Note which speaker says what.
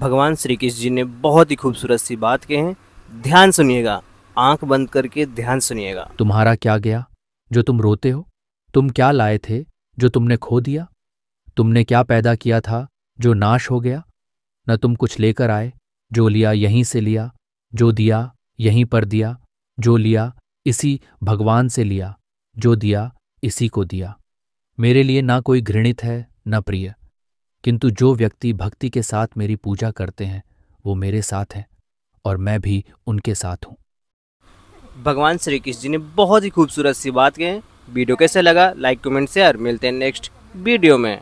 Speaker 1: भगवान श्री कृष्ण जी ने बहुत ही खूबसूरत सी बात कहे हैं ध्यान सुनिएगा आंख बंद करके ध्यान सुनिएगा
Speaker 2: तुम्हारा क्या गया जो तुम रोते हो तुम क्या लाए थे जो तुमने खो दिया तुमने क्या पैदा किया था जो नाश हो गया न तुम कुछ लेकर आए जो लिया यहीं से लिया जो दिया यहीं पर दिया जो लिया इसी भगवान से लिया जो दिया इसी को दिया मेरे लिए ना कोई घृणित है न प्रिय किंतु जो व्यक्ति भक्ति के साथ मेरी पूजा करते हैं वो मेरे साथ हैं और मैं भी उनके साथ हूँ
Speaker 1: भगवान श्री कृष्ण जी ने बहुत ही खूबसूरत सी बात कही वीडियो कैसे लगा लाइक कमेंट शेयर मिलते हैं नेक्स्ट वीडियो में